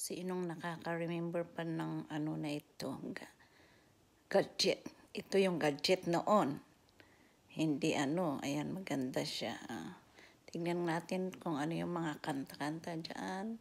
Sinong nakaka-remember pa ng ano na ito? Gadget. Ito yung gadget noon. Hindi ano. Ayan, maganda siya. Ah. Tingnan natin kung ano yung mga kanta-kanta dyan.